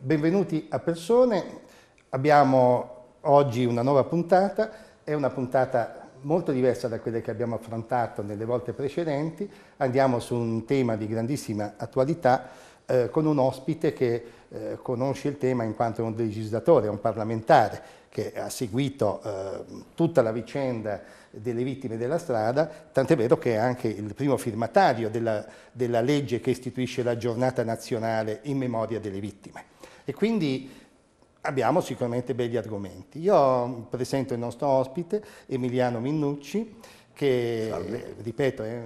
Benvenuti a Persone, abbiamo oggi una nuova puntata, è una puntata molto diversa da quelle che abbiamo affrontato nelle volte precedenti, andiamo su un tema di grandissima attualità eh, con un ospite che eh, conosce il tema in quanto è un legislatore, un parlamentare che ha seguito eh, tutta la vicenda delle vittime della strada, tant'è vero che è anche il primo firmatario della, della legge che istituisce la giornata nazionale in memoria delle vittime. E quindi abbiamo sicuramente begli argomenti. Io presento il nostro ospite, Emiliano Minnucci, che, Salve. ripeto, è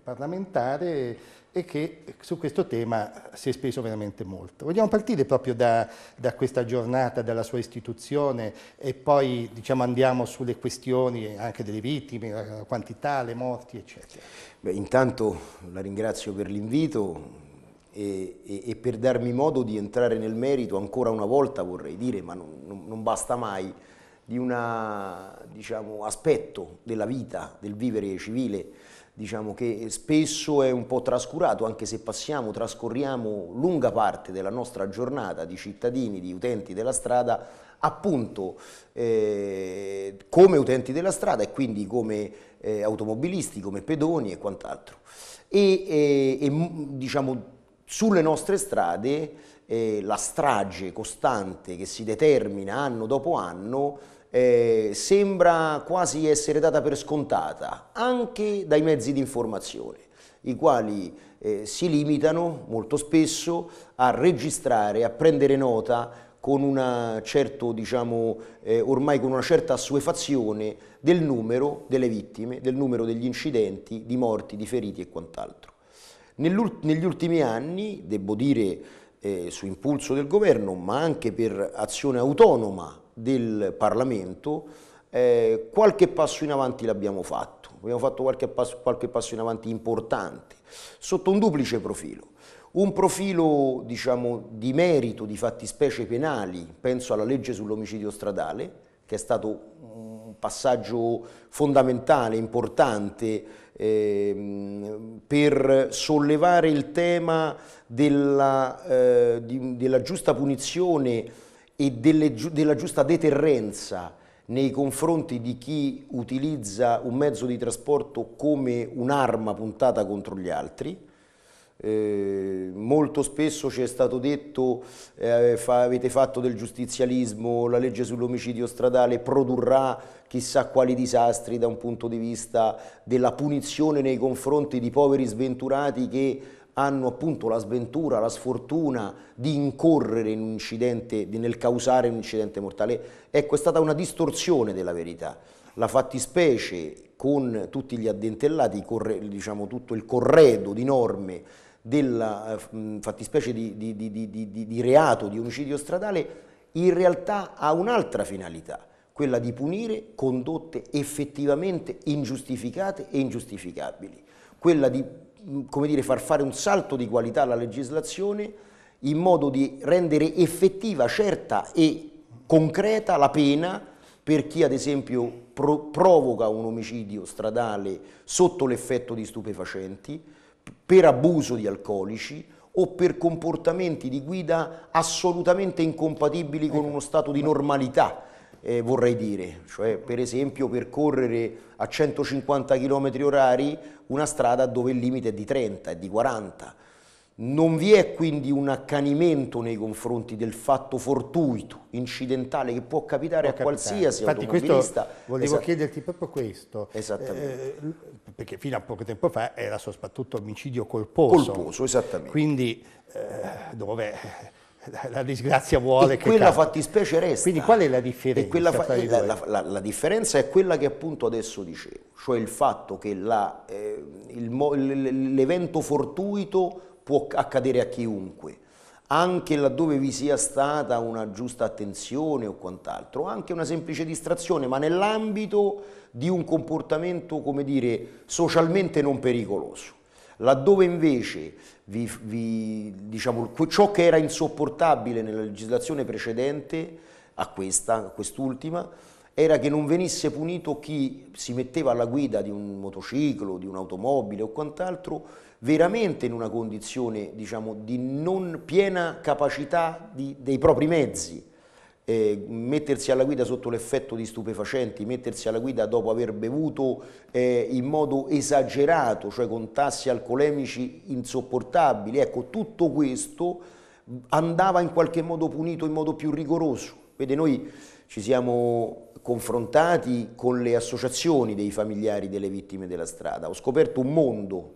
parlamentare e che su questo tema si è speso veramente molto. Vogliamo partire proprio da, da questa giornata, dalla sua istituzione e poi diciamo, andiamo sulle questioni anche delle vittime, la quantità, le morti, eccetera. Beh, intanto la ringrazio per l'invito, e, e, e, per darmi modo di entrare nel merito ancora una volta vorrei dire, ma non, non basta mai, di un diciamo, aspetto della vita, del vivere civile, diciamo, che spesso è un po' trascurato, anche se passiamo, trascorriamo lunga parte della nostra giornata di cittadini, di utenti della strada, appunto eh, come utenti della strada e quindi come eh, automobilisti, come pedoni e quant'altro. E, e, e diciamo, sulle nostre strade eh, la strage costante che si determina anno dopo anno eh, sembra quasi essere data per scontata anche dai mezzi di informazione, i quali eh, si limitano molto spesso a registrare, a prendere nota con una, certo, diciamo, eh, ormai con una certa assuefazione del numero delle vittime, del numero degli incidenti, di morti, di feriti e quant'altro negli ultimi anni, devo dire eh, su impulso del governo, ma anche per azione autonoma del Parlamento, eh, qualche passo in avanti l'abbiamo fatto, abbiamo fatto qualche passo, qualche passo in avanti importante, sotto un duplice profilo. Un profilo diciamo, di merito di fattispecie penali, penso alla legge sull'omicidio stradale, che è stato un passaggio fondamentale, importante, eh, per sollevare il tema della, eh, di, della giusta punizione e delle, della giusta deterrenza nei confronti di chi utilizza un mezzo di trasporto come un'arma puntata contro gli altri eh, molto spesso ci è stato detto eh, fa, avete fatto del giustizialismo, la legge sull'omicidio stradale produrrà chissà quali disastri da un punto di vista della punizione nei confronti di poveri sventurati che hanno appunto la sventura, la sfortuna di incorrere in un incidente, nel causare un incidente mortale. Ecco, è stata una distorsione della verità la fattispecie con tutti gli addentellati, diciamo, tutto il corredo di norme della eh, fattispecie di, di, di, di reato di omicidio stradale in realtà ha un'altra finalità, quella di punire condotte effettivamente ingiustificate e ingiustificabili, quella di dire, far fare un salto di qualità alla legislazione in modo di rendere effettiva, certa e concreta la pena per chi ad esempio pro provoca un omicidio stradale sotto l'effetto di stupefacenti, per abuso di alcolici o per comportamenti di guida assolutamente incompatibili con ecco, uno stato di normalità. Eh, vorrei dire, cioè per esempio percorrere a 150 km orari una strada dove il limite è di 30, è di 40, non vi è quindi un accanimento nei confronti del fatto fortuito, incidentale, che può capitare può a capitare. qualsiasi Infatti automobilista. volevo esatto. chiederti proprio questo, eh, perché fino a poco tempo fa era soprattutto omicidio colposo. Colposo, esattamente. Quindi eh, dove eh, la disgrazia vuole e che quella canta. fattispecie resta. Quindi qual è la differenza? Fa, la, la, la, la, differenza è quella che appunto adesso dicevo, cioè il fatto che eh, l'evento eh, fortuito può accadere a chiunque, anche laddove vi sia stata una giusta attenzione o quant'altro, anche una semplice distrazione, ma nell'ambito di un comportamento, come dire, socialmente non pericoloso. Laddove invece vi, vi, diciamo, ciò che era insopportabile nella legislazione precedente a questa, a quest'ultima, era che non venisse punito chi si metteva alla guida di un motociclo, di un'automobile o quant'altro veramente in una condizione diciamo, di non piena capacità di, dei propri mezzi. Eh, mettersi alla guida sotto l'effetto di stupefacenti, mettersi alla guida dopo aver bevuto eh, in modo esagerato, cioè con tassi alcolemici insopportabili, ecco tutto questo andava in qualche modo punito in modo più rigoroso. Vede, noi ci siamo confrontati con le associazioni dei familiari delle vittime della strada, ho scoperto un mondo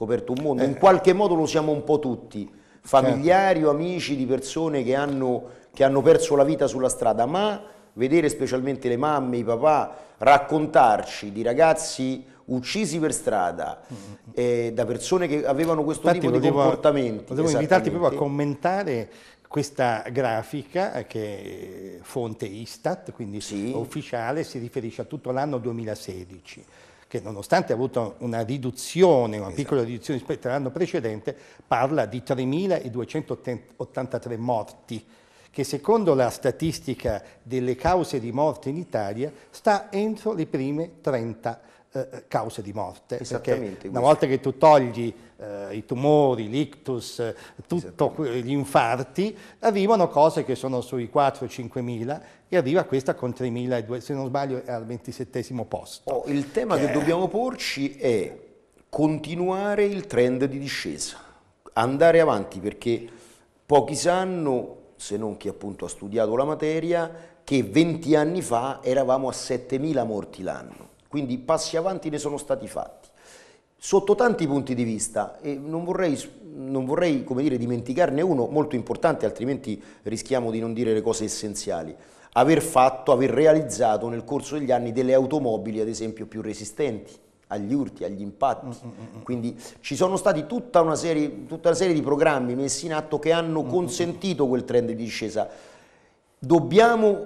scoperto un mondo, eh. in qualche modo lo siamo un po' tutti, familiari o certo. amici di persone che hanno, che hanno perso la vita sulla strada, ma vedere specialmente le mamme, i papà, raccontarci di ragazzi uccisi per strada mm-hmm. eh, da persone che avevano questo Infatti, tipo volevo, di comportamenti. Volevo invitarti proprio a commentare questa grafica eh, che è fonte Istat, quindi sì. ufficiale, si riferisce a tutto l'anno 2016 che nonostante ha avuto una riduzione, una esatto. piccola riduzione rispetto all'anno precedente, parla di 3.283 morti che secondo la statistica delle cause di morte in Italia sta entro le prime 30 anni. Eh, eh, cause di morte. Perché una volta che tu togli eh, i tumori, l'ictus, eh, que- gli infarti, arrivano cose che sono sui 4-5 mila e arriva questa con 3 mila, se non sbaglio è al 27 posto. Oh, il tema che, che dobbiamo porci è continuare il trend di discesa, andare avanti perché pochi sanno, se non chi appunto ha studiato la materia, che 20 anni fa eravamo a 7.000 morti l'anno quindi passi avanti ne sono stati fatti. Sotto tanti punti di vista, e non vorrei, non vorrei dire, dimenticarne uno molto importante, altrimenti rischiamo di non dire le cose essenziali aver fatto, aver realizzato nel corso degli anni delle automobili ad esempio più resistenti agli urti, agli impatti. Mm, mm, mm, Quindi ci sono stati tutta una serie, tutta una serie di programmi messi in atto che hanno consentito quel trend di discesa. Dobbiamo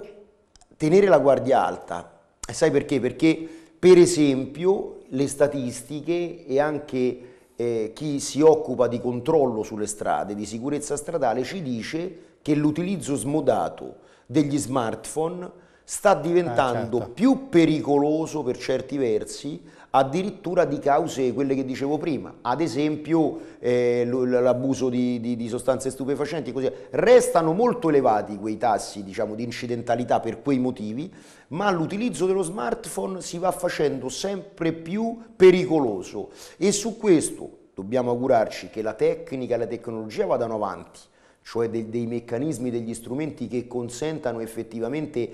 tenere la guardia alta. E sai perché? Perché per esempio le statistiche e anche eh, chi si occupa di controllo sulle strade, di sicurezza stradale, ci dice che l'utilizzo smodato degli smartphone sta diventando ah, certo. più pericoloso per certi versi addirittura di cause quelle che dicevo prima, ad esempio eh, l'abuso di, di, di, sostanze stupefacenti e così via. Restano molto elevati quei tassi diciamo, di incidentalità per quei motivi, ma l'utilizzo dello smartphone si va facendo sempre più pericoloso e su questo dobbiamo augurarci che la tecnica e la tecnologia vadano avanti, cioè dei, dei meccanismi, degli strumenti che consentano effettivamente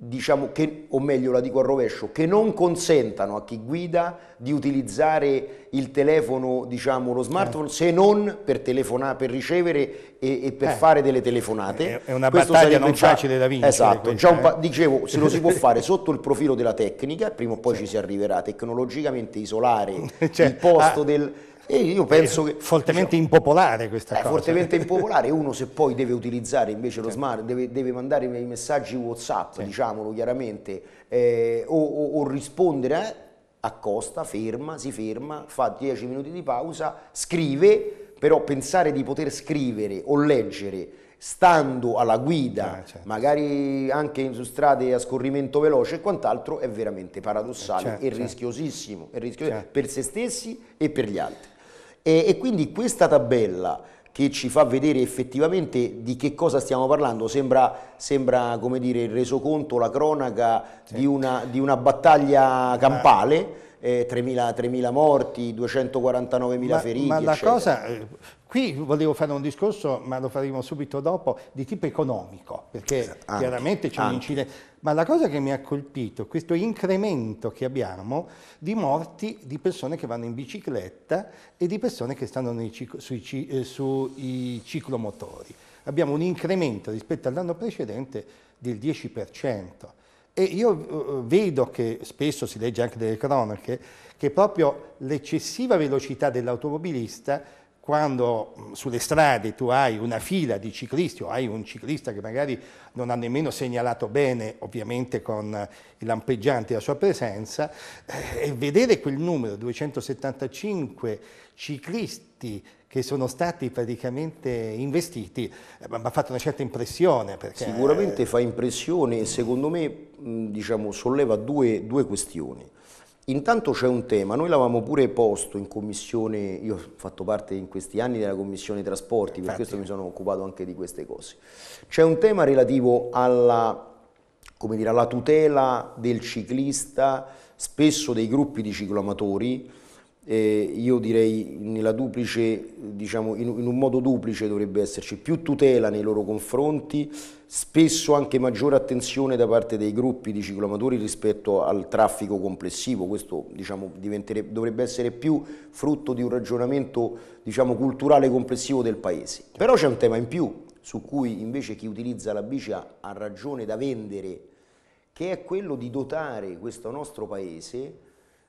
diciamo che, o meglio la dico al rovescio, che non consentano a chi guida di utilizzare il telefono, diciamo lo smartphone, eh. se non per, telefonare, per ricevere e, e per eh. fare delle telefonate. È una Questo battaglia non già, facile da vincere. Esatto, questa, un, eh. dicevo, se lo si può fare sotto il profilo della tecnica, prima o poi sì. ci si arriverà, tecnologicamente isolare cioè, il posto ah, del e io penso eh, che... Fortemente diciamo, impopolare questa eh, cosa. Fortemente impopolare, uno se poi deve utilizzare invece lo certo. smart, deve, deve mandare i messaggi Whatsapp, sì. diciamolo chiaramente, eh, o, o, o, rispondere, eh, accosta, ferma, si ferma, fa 10 minuti di pausa, scrive, però pensare di poter scrivere o leggere stando alla guida, eh, certo. magari anche su strade a scorrimento veloce e quant'altro, è veramente paradossale eh, certo, e certo. rischiosissimo, è rischiosissimo certo. per se stessi e per gli altri. E, e quindi questa tabella che ci fa vedere effettivamente di che cosa stiamo parlando. Sembra, sembra come dire, il resoconto, la cronaca sì. di, una, di, una, battaglia campale eh eh, 3.000 morti, 249.000 ma, feriti. Ma la cosa, eh, qui volevo fare un discorso, ma lo faremo subito dopo, di tipo economico, perché esatto. chiaramente c'è un incidente. Ma la cosa che mi ha colpito, questo incremento che abbiamo di morti di persone che vanno in bicicletta e di persone che stanno ciclo, sui, eh, sui ciclomotori. Abbiamo un incremento rispetto all'anno precedente del 10%. E io eh, vedo che spesso si legge anche delle cronache che proprio l'eccessiva velocità dell'automobilista quando mm, sulle strade tu hai una fila di ciclisti o hai un ciclista che magari non ha nemmeno segnalato bene, ovviamente con i lampeggianti la sua presenza, eh, e vedere quel numero, 275 ciclisti che sono stati praticamente investiti, eh, mi ha fatto una certa impressione. Perché... Sicuramente eh, fa impressione e secondo me diciamo, solleva due, due questioni. Intanto c'è un tema, noi l'avevamo pure posto in commissione, io ho fatto parte in questi anni della commissione trasporti, per questo mi sono occupato anche di queste cose. C'è un tema relativo alla, dire, alla tutela del ciclista, spesso dei gruppi di cicloamatori, eh, io direi duplice, diciamo, in, in, un modo duplice dovrebbe esserci più tutela nei loro confronti, spesso anche maggiore attenzione da parte dei gruppi di ciclomatori rispetto al traffico complessivo, questo diciamo, dovrebbe essere più frutto di un ragionamento diciamo, culturale complessivo del Paese. Però c'è un tema in più su cui invece chi utilizza la bici ha, ha ragione da vendere, che è quello di dotare questo nostro Paese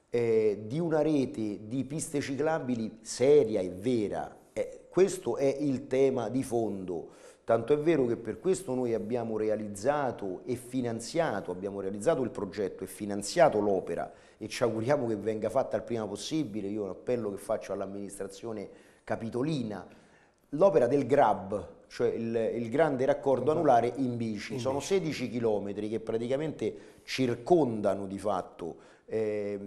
eh, di una rete di piste ciclabili seria e vera. Eh, questo è il tema di fondo. Tanto è vero che per questo noi abbiamo realizzato e finanziato, abbiamo realizzato il progetto e finanziato l'opera e ci auguriamo che venga fatta il prima possibile. Io un appello che faccio all'amministrazione capitolina, l'opera del Grab, cioè il, il grande raccordo anulare in bici. In Sono 16 chilometri che praticamente circondano di fatto eh,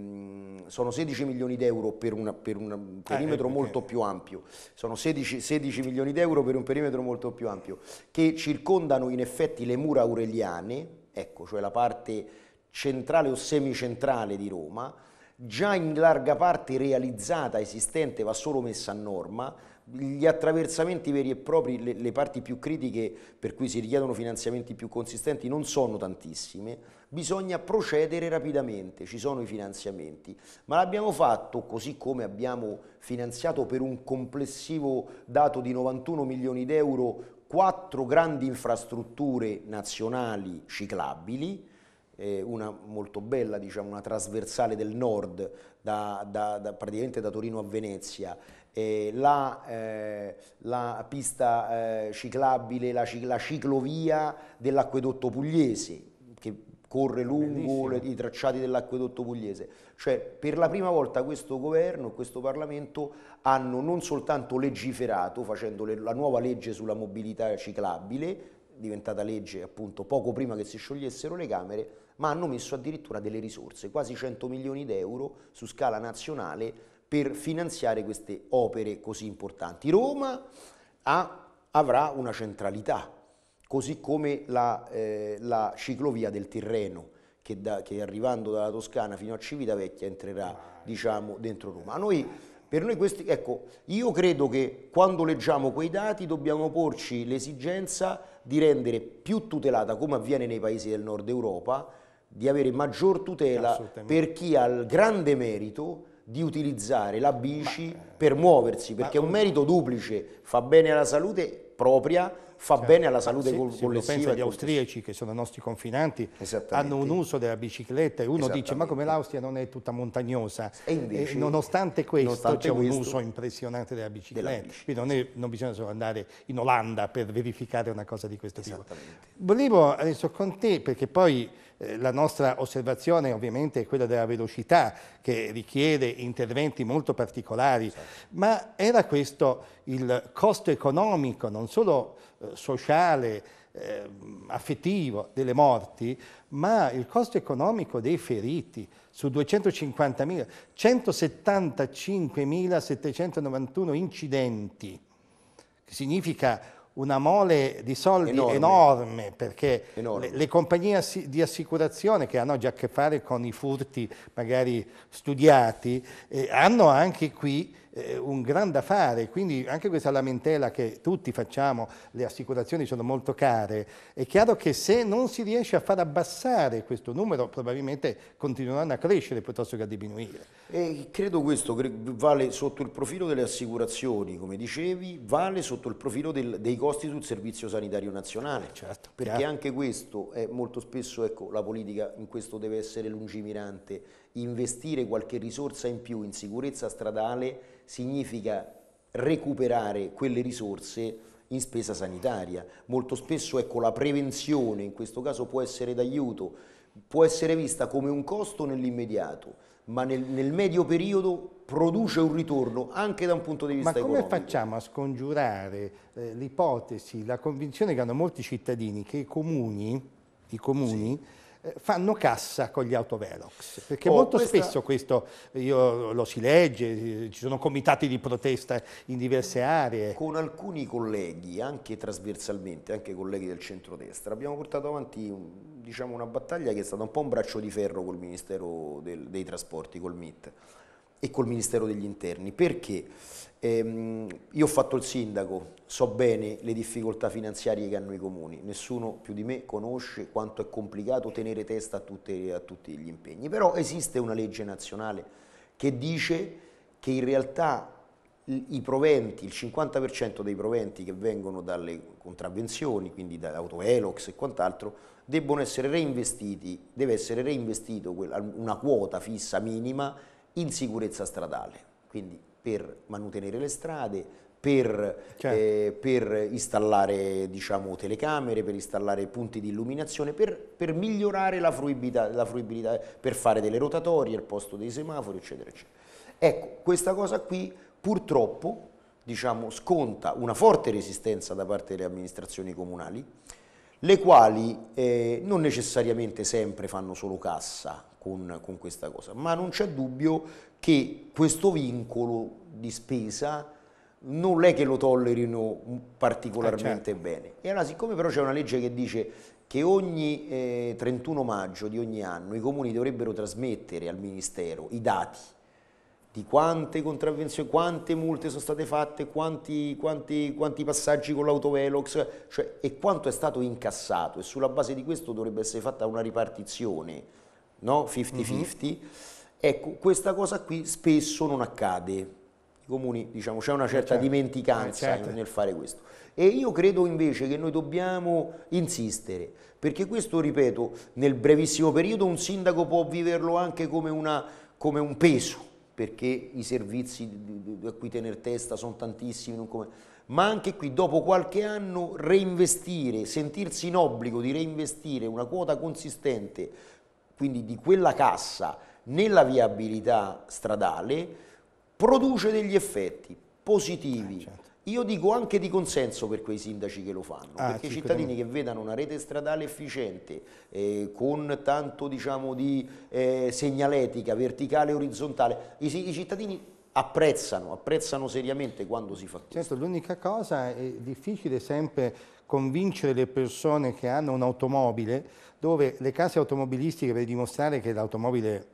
sono 16 milioni d'euro per, per, un eh, perimetro eh, molto più ampio, sono 16, 16 milioni d'euro per un perimetro molto più ampio, che circondano in effetti le mura aureliane, ecco, cioè la parte centrale o semicentrale di Roma, già in larga parte realizzata, esistente, va solo messa a norma, gli attraversamenti veri e propri, le, le, parti più critiche per cui si richiedono finanziamenti più consistenti non sono tantissime, bisogna procedere rapidamente, ci sono i finanziamenti, ma l'abbiamo fatto così come abbiamo finanziato per un complessivo dato di 91 milioni di euro quattro grandi infrastrutture nazionali ciclabili, eh, una molto bella, diciamo, una trasversale del nord da, da, da, praticamente da Torino a Venezia, eh, la, eh, la, pista eh, ciclabile, la, la ciclovia dell'acquedotto pugliese, che corre lungo le, i tracciati dell'acquedotto pugliese. Cioè per la prima volta questo governo e questo Parlamento hanno non soltanto legiferato facendo le, la nuova legge sulla mobilità ciclabile, diventata legge appunto poco prima che si sciogliessero le Camere, ma hanno messo addirittura delle risorse, quasi 100 milioni di euro su scala nazionale per finanziare queste opere così importanti. Roma ha, avrà una centralità, così come la, eh, la ciclovia del Tirreno, che, da, che, arrivando dalla Toscana fino a Civitavecchia entrerà diciamo, dentro Roma. Noi, per noi questi, ecco, io credo che quando leggiamo quei dati dobbiamo porci l'esigenza di rendere più tutelata, come avviene nei paesi del nord Europa, di avere maggior tutela per chi ha il grande merito di utilizzare la bici ma, eh, per muoversi, perché è un merito duplice, fa bene alla salute propria, fa cioè, bene alla salute se, collettiva. Se pensa gli austriaci che sono nostri confinanti, hanno un uso della bicicletta e uno dice ma come l'Austria non è tutta montagnosa, invece, nonostante questo c'è un uso impressionante della bicicletta, della bicicletta. Non, è, non, bisogna solo andare in Olanda per verificare una cosa di questo tipo. Volevo adesso con te, perché poi eh, la nostra osservazione ovviamente è quella della velocità che richiede interventi molto particolari, sì. Certo. ma era questo il costo economico, non solo eh, sociale, eh, affettivo delle morti, ma il costo economico dei feriti su 250.000, 175.791 incidenti, che significa una mole di soldi enorme, enorme perché enorme. Le, le, compagnie assi di assicurazione che hanno già a che fare con i furti magari studiati eh, hanno anche qui eh, un gran da fare, quindi anche questa lamentela che tutti facciamo, le assicurazioni sono molto care, è chiaro che se non si riesce a far abbassare questo numero probabilmente continueranno a crescere piuttosto che a diminuire. E credo questo vale sotto il profilo delle assicurazioni, come dicevi, vale sotto il profilo del, dei costi sul servizio sanitario nazionale, certo, perché chiaro. anche questo è molto spesso, ecco, la politica in questo deve essere lungimirante, investire qualche risorsa in più in sicurezza stradale significa recuperare quelle risorse in spesa sanitaria. Molto spesso ecco, la prevenzione in questo caso può essere d'aiuto, può essere vista come un costo nell'immediato, ma nel, nel, medio periodo produce un ritorno anche da un punto di vista economico. Ma come facciamo a scongiurare eh, l'ipotesi, la convinzione che hanno molti cittadini che i comuni, i comuni sì eh, fanno cassa con gli autovelox, perché oh, molto questa... spesso questo lo si legge, eh, ci sono comitati di protesta in diverse aree. Con alcuni colleghi, anche trasversalmente, anche colleghi del centrodestra, abbiamo portato avanti un, diciamo, una battaglia che è stata un po' un braccio di ferro col Ministero del, dei Trasporti, col MIT e col Ministero degli Interni. Perché? Ehm, io ho fatto il sindaco, so bene le difficoltà finanziarie che hanno i comuni, nessuno più di me conosce quanto è complicato tenere testa a, tutte, a tutti gli impegni, però esiste una legge nazionale che dice che in realtà i proventi, il 50% dei proventi che vengono dalle contravvenzioni, quindi da autovelox e quant'altro, debbono essere reinvestiti, deve essere reinvestito una quota fissa minima in sicurezza stradale, quindi per mantenere le strade, per, certo. eh, per installare diciamo, telecamere, per installare punti di illuminazione, per, per migliorare la fruibilità, la fruibilità, per fare delle rotatorie al posto dei semafori, eccetera, eccetera. Ecco, questa cosa qui purtroppo diciamo, sconta una forte resistenza da parte delle amministrazioni comunali, le quali eh, non necessariamente sempre fanno solo cassa, con, con questa cosa. Ma non c'è dubbio che questo vincolo di spesa non è che lo tollerino particolarmente eh certo. bene. E allora, siccome però c'è una legge che dice che ogni eh, 31 maggio di ogni anno i comuni dovrebbero trasmettere al Ministero i dati di quante contravvenzioni, quante multe sono state fatte, quanti, quanti, quanti passaggi con l'autovelox cioè, e quanto è stato incassato e sulla base di questo dovrebbe essere fatta una ripartizione no? 50-50, mm-hmm. ecco questa cosa qui spesso non accade. I comuni, diciamo, c'è una certa eh, certo. dimenticanza eh, certo. nel fare questo. E io credo invece che noi dobbiamo insistere, perché questo, ripeto, nel brevissimo periodo un sindaco può viverlo anche come, una, come un peso, perché i servizi a cui tenere testa sono tantissimi, come... ma anche qui dopo qualche anno reinvestire, sentirsi in obbligo di reinvestire una quota consistente quindi di quella cassa nella viabilità stradale, produce degli effetti positivi. Eh, certo. Io dico anche di consenso per quei sindaci che lo fanno, ah, perché i cittadini che vedano una rete stradale efficiente, eh, con tanto diciamo, di eh, segnaletica verticale e orizzontale, i, i cittadini apprezzano, apprezzano seriamente quando si fa questo. Certo, l'unica cosa è difficile sempre convincere le persone che hanno un'automobile dove le case automobilistiche per dimostrare che l'automobile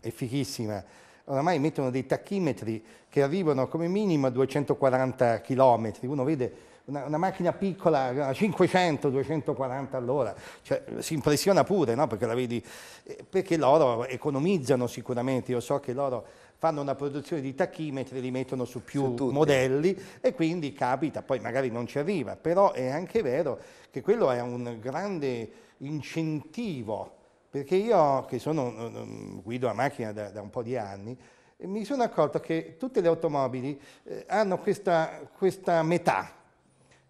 è fichissima oramai mettono dei tachimetri che arrivano come minimo a 240 km, uno vede una, una macchina piccola a 500-240 all'ora, cioè, si impressiona pure no? perché la vedi, eh, perché loro economizzano sicuramente, io so che loro fanno una produzione di tachimetri, li mettono su più su modelli e quindi capita, poi magari non ci arriva, però è anche vero che quello è un grande incentivo, perché io che sono, eh, mm, guido la macchina da, da un po' di anni, eh, mi sono accorto che tutte le automobili eh, hanno questa, questa, metà,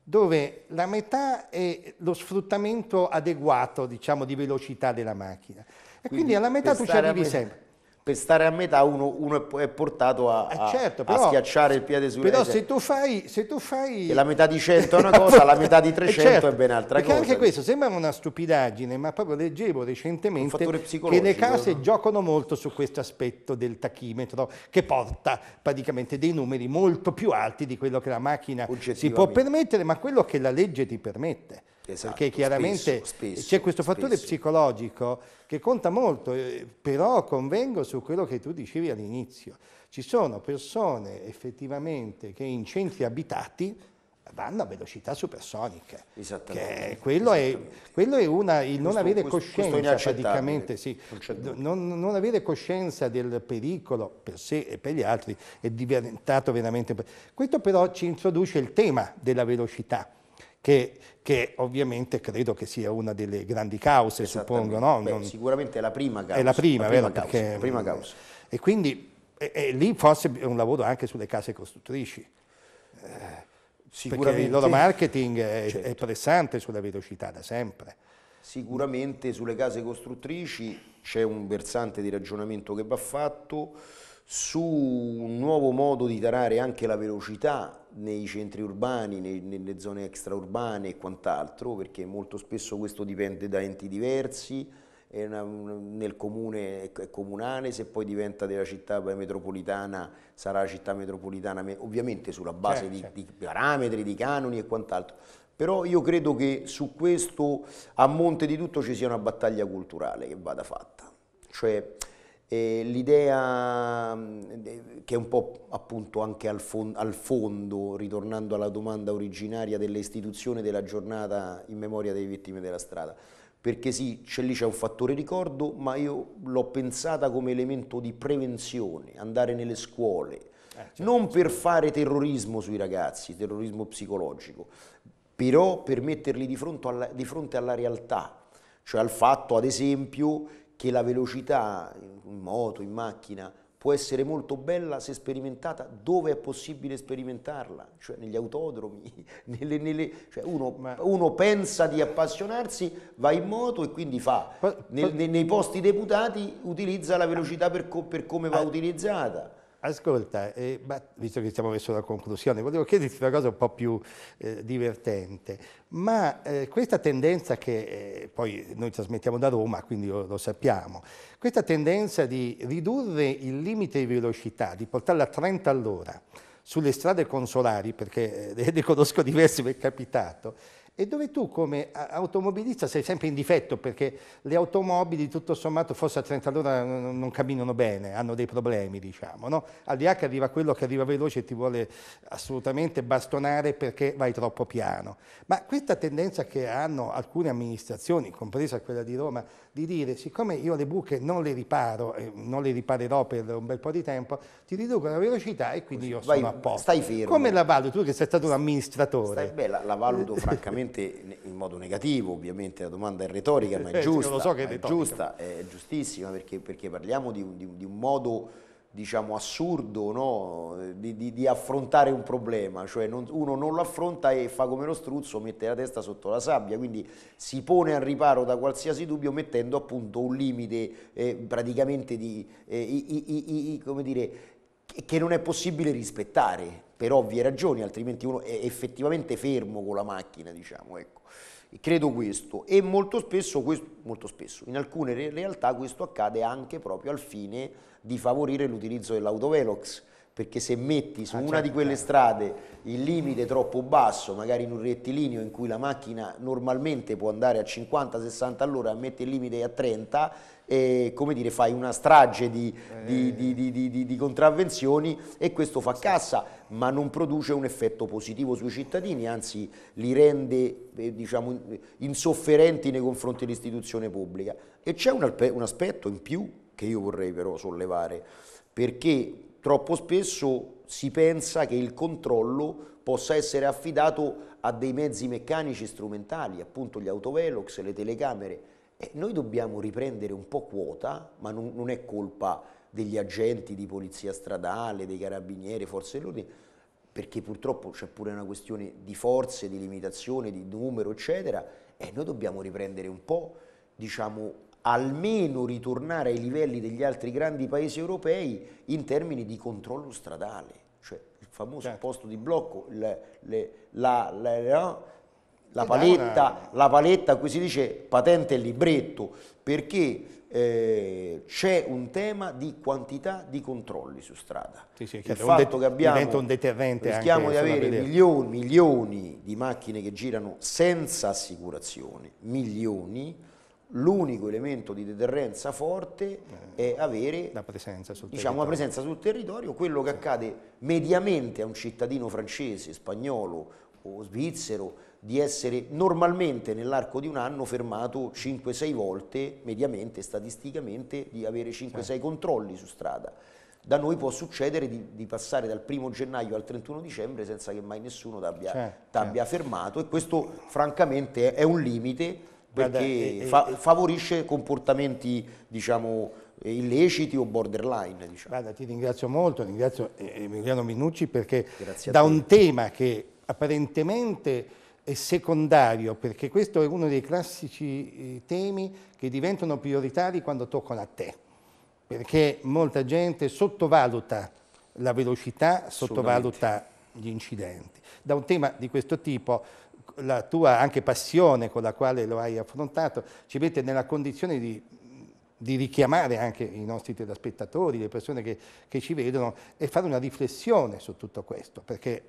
dove la metà è lo sfruttamento adeguato, diciamo, di velocità della macchina. E quindi, quindi alla metà tu ci arrivi sempre per stare a metà uno, uno è portato a, eh certo, però, a, schiacciare il piede sulle Però se tu fai... Se tu fai... Che la metà di 100 è una eh, cosa, la metà di 300 eh certo, è ben altra perché cosa. Perché anche questo sembra una stupidaggine, ma proprio leggevo recentemente che le case no? giocano molto su questo aspetto del tachimetro, che porta praticamente dei numeri molto più alti di quello che la macchina si può permettere, ma quello che la legge ti permette esatto, perché chiaramente c'è questo fattore spesso. psicologico che conta molto, eh, però convengo su quello che tu dicevi all'inizio. Ci sono persone effettivamente che in centri abitati vanno a velocità supersonica. Esattamente. È, quello, Esattamente. È, quello, È, una, il questo, non avere questo, coscienza questo praticamente, sì, non, non, avere coscienza del pericolo per sé e per gli altri è diventato veramente... Questo però ci introduce il tema della velocità che, che ovviamente credo che sia una delle grandi cause, suppongo. No? Beh, non... Sicuramente è la prima causa. È la prima, la prima vero? Causa, la prima causa. E quindi e, e lì forse è un lavoro anche sulle case costruttrici. Eh, sicuramente. Perché il loro marketing è, certo. è pressante sulla velocità da sempre. Sicuramente sulle case costruttrici c'è un versante di ragionamento che va fatto su un nuovo modo di tarare anche la velocità nei centri urbani, nelle zone extraurbane e quant'altro, perché molto spesso questo dipende da enti diversi, una, nel comune comunale, se poi diventa della città metropolitana sarà la città metropolitana, ovviamente sulla base certo, di, certo. di parametri, di canoni e quant'altro. Però io credo che su questo, a monte di tutto, ci sia una battaglia culturale che vada fatta. Cioè, L'idea mm, che è un po' appunto anche al, fon al, fondo, ritornando alla domanda originaria dell'istituzione della giornata in memoria delle vittime della strada, perché sì, lì c'è un fattore ricordo, ma io l'ho pensata come elemento di prevenzione, andare nelle scuole, eh, certo. non per fare terrorismo sui ragazzi, terrorismo psicologico, però per metterli di fronte alla, di fronte alla realtà, cioè al fatto ad esempio che la velocità in moto, in macchina, può essere molto bella se sperimentata dove è possibile sperimentarla, cioè negli autodromi, nelle, nelle, cioè uno, Ma... uno, pensa di appassionarsi, va in moto e quindi fa, ne, ne, nei posti deputati utilizza la velocità per, co, per come va eh, utilizzata. Ascolta, eh, ma, visto che siamo verso la conclusione, volevo chiederti una cosa un po' più eh, divertente, ma eh, questa tendenza che eh, poi noi trasmettiamo da Roma, quindi lo, lo, sappiamo, questa tendenza di ridurre il limite di velocità, di portarla a 30 all'ora sulle strade consolari, perché eh, ne conosco diversi, mi è capitato, e dove tu come automobilista sei sempre in difetto perché le automobili tutto sommato forse a 30 all'ora non camminano bene, hanno dei problemi diciamo, no? al di là che arriva quello che arriva veloce e ti vuole assolutamente bastonare perché vai troppo piano, ma questa tendenza che hanno alcune amministrazioni, compresa quella di Roma, di dire siccome io le buche non le riparo, eh, non le riparerò per un bel po' di tempo, ti riduco la velocità e quindi io Vai, sono a posto. Stai fermo. Come la valuto tu che sei stato un amministratore? Stai, beh, la, la valuto francamente in modo negativo, ovviamente la domanda è retorica, ma è giusta, eh, so è, è, giusta è, giustissima perché, perché parliamo di, di, di un modo diciamo assurdo no? di, di, di, affrontare un problema, cioè non, uno non lo affronta e fa come lo struzzo, mette la testa sotto la sabbia, quindi si pone al riparo da qualsiasi dubbio mettendo appunto un limite eh, praticamente di, eh, i, i, i, come dire, che non è possibile rispettare per ovvie ragioni, altrimenti uno è effettivamente fermo con la macchina, diciamo, ecco. Credo questo e molto spesso, questo, molto spesso, in alcune realtà questo accade anche proprio al fine di favorire l'utilizzo dell'autovelox perché se metti su ah, una certo. di quelle certo. strade il limite troppo basso, magari in un rettilineo in cui la macchina normalmente può andare a 50-60 all'ora, metti il limite a 30 e come dire fai una strage di, eh. di, di, di contravvenzioni e questo fa cassa ma non produce un effetto positivo sui cittadini, anzi li rende eh, diciamo, insofferenti nei confronti dell'istituzione pubblica. E c'è un, un aspetto in più che io vorrei però sollevare, perché troppo spesso si pensa che il controllo possa essere affidato a dei mezzi meccanici strumentali, appunto gli autovelox, le telecamere. E noi dobbiamo riprendere un po' quota, ma non, non è colpa degli agenti di polizia stradale, dei carabinieri, forse dell'ordine, perché purtroppo c'è pure una questione di forze, di limitazione, di numero, eccetera, e noi dobbiamo riprendere un po', diciamo, almeno ritornare ai livelli degli altri grandi paesi europei in termini di controllo stradale, cioè il famoso certo. posto di blocco, le, le, la, le, no? Eh, la, paletta, una... la, paletta, a cui si dice patente e libretto, perché eh, c'è un tema di quantità di controlli su strada. Sì, sì, il fatto che abbiamo, un deterrente rischiamo di avere milioni, milioni di macchine che girano senza assicurazione, milioni, l'unico elemento di deterrenza forte è eh, avere presenza diciamo, una presenza sul territorio, quello che accade mediamente a un cittadino francese, spagnolo o svizzero, di essere normalmente nell'arco di un anno fermato 5-6 volte, mediamente, statisticamente, di avere 5-6 controlli su strada. Da noi può succedere di, di, passare dal 1 gennaio al 31 dicembre senza che mai nessuno ti abbia certo, certo. fermato e questo francamente è un limite perché Guarda, eh, eh, fa e, eh, favorisce comportamenti diciamo, illeciti o borderline. Diciamo. Guarda, ti ringrazio molto, ringrazio Emiliano Minucci perché da un tema che apparentemente è secondario, perché questo è uno dei classici temi che diventano prioritari quando toccano a te, perché molta gente sottovaluta la velocità, sottovaluta gli incidenti. Da un tema di questo tipo la tua anche passione con la quale lo hai affrontato ci mette nella condizione di, di richiamare anche i nostri telespettatori, le persone che, che ci vedono e fare una riflessione su tutto questo, perché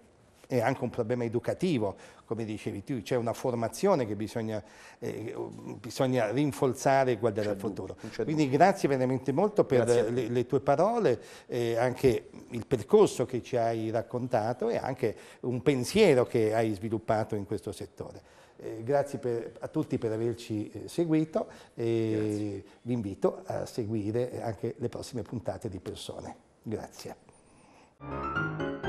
è anche un problema educativo, come dicevi tu, c'è una formazione che bisogna, eh, bisogna rinforzare e guardare al futuro. Quindi grazie veramente molto per le, le, tue parole, eh, anche il percorso che ci hai raccontato e anche un pensiero che hai sviluppato in questo settore. Eh, grazie per, a tutti per averci eh, seguito e vi invito a seguire anche le prossime puntate di Persone. Grazie.